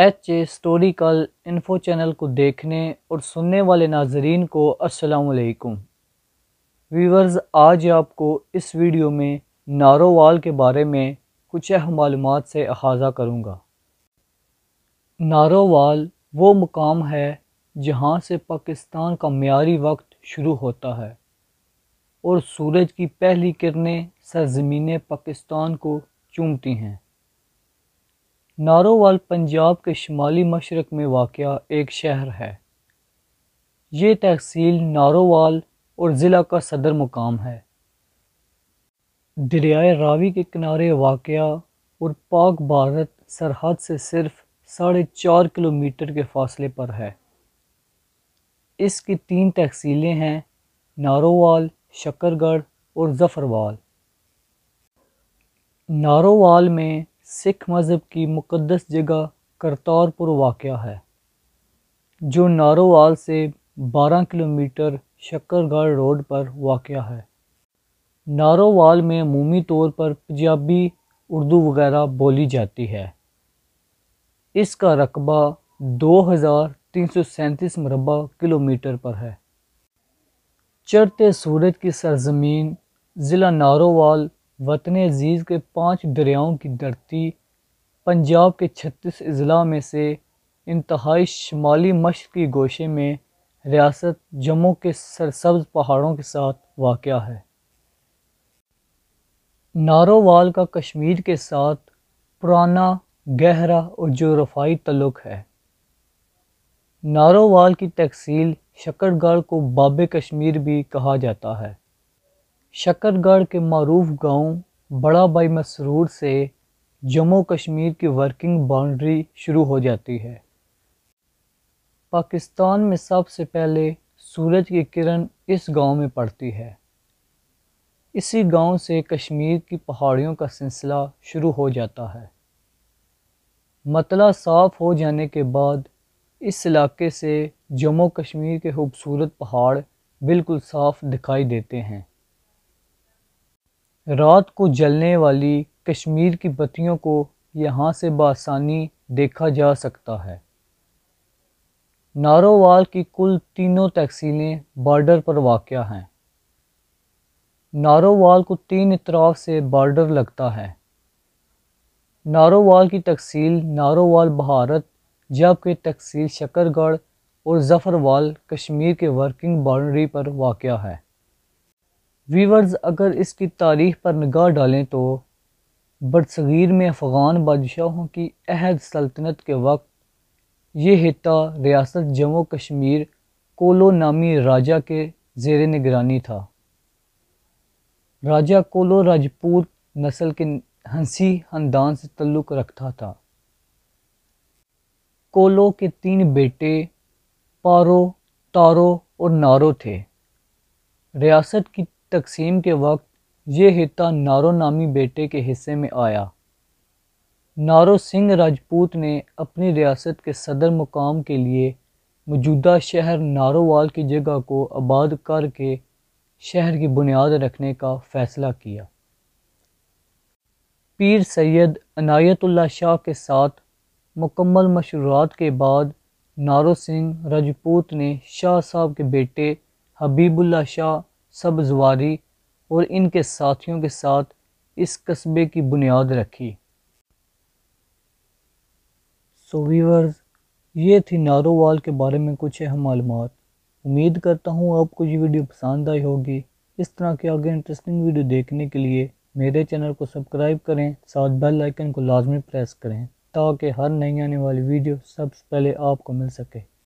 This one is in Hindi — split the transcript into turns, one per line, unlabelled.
एच ए कल इन्फो चैनल को देखने और सुनने वाले नाजरीन को असलकुम वीवर्स आज आपको इस वीडियो में नारोवाल के बारे में कुछ अहम मालूम से अहाजा करूँगा नारोवाल वो मुकाम है जहाँ से पाकिस्तान का मीरी वक्त शुरू होता है और सूरज की पहली किरणें सरजमीन पाकिस्तान को चूमती हैं नारोवाल पंजाब के शुमाली मशरक में वाक़ एक शहर है ये तहसील नारोवाल और ज़िला का सदर मुकाम है दरियाए रावी के किनारे वाक़ और पाक भारत सरहद से सिर्फ साढ़े चार किलोमीटर के फासले पर है इसकी तीन तहसीलें हैं नारोवाल शकरगढ़ और जफ़रवाल नारोवाल में सिख मज़हब की मुक़दस जगह करतारपुर वाक़ है जो नारोवाल से 12 किलोमीटर शक्करगढ़ रोड पर वाक़ है नारोवाल में अमूमी तौर पर पंजाबी उर्दू वगैरह बोली जाती है इसका रकबा दो हज़ार तीन सौ सैंतीस मरबा किलोमीटर पर है चढ़ते सूरज की सरजमीन ज़िला नारोवाल वतन अजीज़ के पाँच दरियाओं की धरती पंजाब के छत्तीस अज़ला में से इंतहाई शुमाली मशक़ की गोशे में रियासत जम्मू के सरसब्ज पहाड़ों के साथ वाक़ है नारोवाल का कश्मीर के साथ पुराना गहरा और जोरफाई तल्लुक है नारोवाल की तहसील शकरगढ़ को बाबे कश्मीर भी कहा जाता है शकरगढ़ के मरूफ गांव बड़ा भाई मसरूर से जम्मू कश्मीर की वर्किंग बाउंड्री शुरू हो जाती है पाकिस्तान में सबसे पहले सूरज की किरण इस गांव में पड़ती है इसी गांव से कश्मीर की पहाड़ियों का सिलसिला शुरू हो जाता है मतला साफ हो जाने के बाद इस इलाके से जम्मू कश्मीर के खूबसूरत पहाड़ बिल्कुल साफ दिखाई देते हैं रात को जलने वाली कश्मीर की बत्तियों को यहाँ से बासानी देखा जा सकता है नारोवाल की कुल तीनों तहसीलें बॉर्डर पर वाक़ हैं नारोवाल को तीन इतराफ़ से बॉर्डर लगता है नारोवाल की तकसील नारोवाल भारत जबकि तकसील शकरगढ़ और जफ़रवाल कश्मीर के वर्किंग बाउंड्री पर वाक़ है वीवर्स अगर इसकी तारीख पर निगाह डालें तो बरसगीर में अफ़गान बादशाहों की अहद सल्तनत के वक्त ये हिता रियासत जम्मू कश्मीर कोलो नामी राजा के जेर निगरानी था राजा कोलो राजपूत नस्ल के हंसी खानदान से तल्लुक़ रखता था कोलो के तीन बेटे पारो तारो और नारो थे रियासत की तकसीम के वक्त ये हिता नारो नामी बेटे के हिस्से में आया नारो सिंह राजपूत ने अपनी रियासत के सदर मुकाम के लिए मौजूदा शहर नारोवाल की जगह को आबाद करके शहर की बुनियाद रखने का फ़ैसला किया पीर सैयद अनायतुल्ला शाह के साथ मुकम्मल मशूरात के बाद नारो सिंह राजपूत ने शाह साहब के बेटे हबीबुल्ला शाह सब और इनके साथियों के साथ इस कस्बे की बुनियाद रखी सो वीवर्स ये थी नारोवाल के बारे में कुछ अहम मालूम उम्मीद करता हूँ आपको ये वीडियो पसंद आई होगी इस तरह के आगे इंटरेस्टिंग वीडियो देखने के लिए मेरे चैनल को सब्सक्राइब करें साथ बेल आइकन को लाजमी प्रेस करें ताकि हर नई आने वाली वीडियो सबसे पहले आपको मिल सके